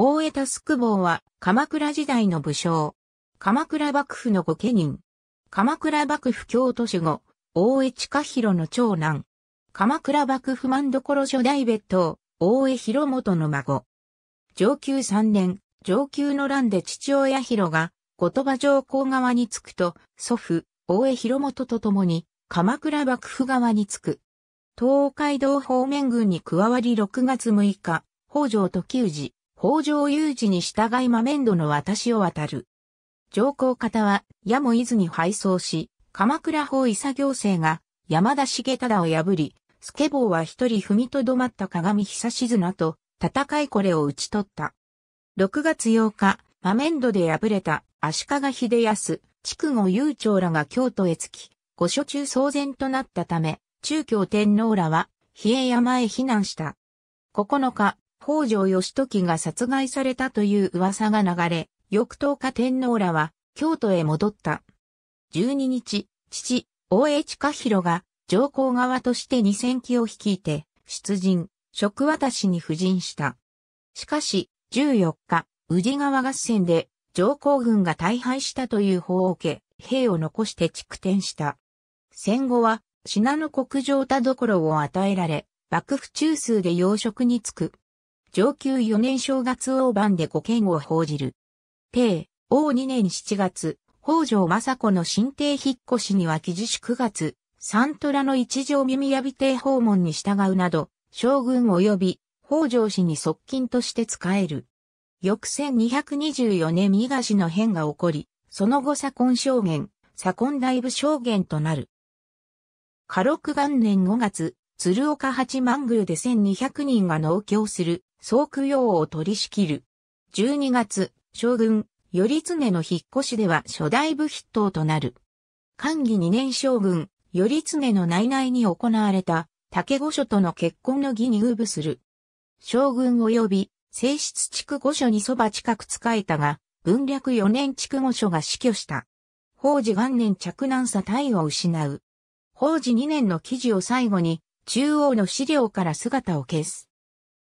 大江田宿坊は鎌倉時代の武将。鎌倉幕府の御家人。鎌倉幕府京都守護、大江近広の長男。鎌倉幕府万所所代別当、大江広元の孫。上級三年、上級の乱で父親広が、後鳥羽上皇側に着くと、祖父、大江広元と共に、鎌倉幕府側に着く。東海道方面軍に加わり6月6日、北条時氏、北条雄二に従いマメンドの私を渡る。上皇方は、矢も伊豆に敗走し、鎌倉法伊作行政が山田重忠を破り、スケボーは一人踏みとどまった鏡久し綱と戦いこれを打ち取った。6月8日、マメンドで敗れた足利秀康、筑後雄長らが京都へ着き、御所中騒然となったため、中京天皇らは、比叡山へ避難した。9日、北条義時が殺害されたという噂が流れ、翌10日天皇らは京都へ戻った。12日、父、大江近弘が上皇側として二戦機を率いて、出陣、職渡しに布陣した。しかし、14日、宇治川合戦で上皇軍が大敗したという報を受け、兵を残して築転した。戦後は、信濃国上田所を与えられ、幕府中枢で養殖に就く。上級4年正月大番で5件を報じる。帝、王2年7月、北条政子の新帝引っ越しには記事し9月、サントラの一条耳やび帝訪問に従うなど、将軍及び北条氏に側近として仕える。翌1224年伊賀氏の変が起こり、その後左近証言、左近大部証言となる。過六元年5月、鶴岡八幡宮で1200人が農協する総供養を取り仕切る。12月、将軍、頼常の引っ越しでは初代部筆頭となる。寛義2年将軍、頼常の内々に行われた、竹御所との結婚の儀に遇部する。将軍及び、正室区御所にそば近く仕えたが、文略4年区御所が死去した。法治元年着難さ体を失う。法治2年の記事を最後に、中央の資料から姿を消す。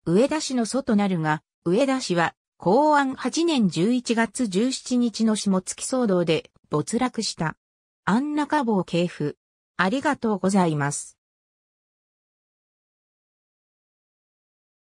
上田氏の祖となるが、上田氏は、公安8年11月17日の下月騒動で没落した。安中坊系譜。ありがとうございます。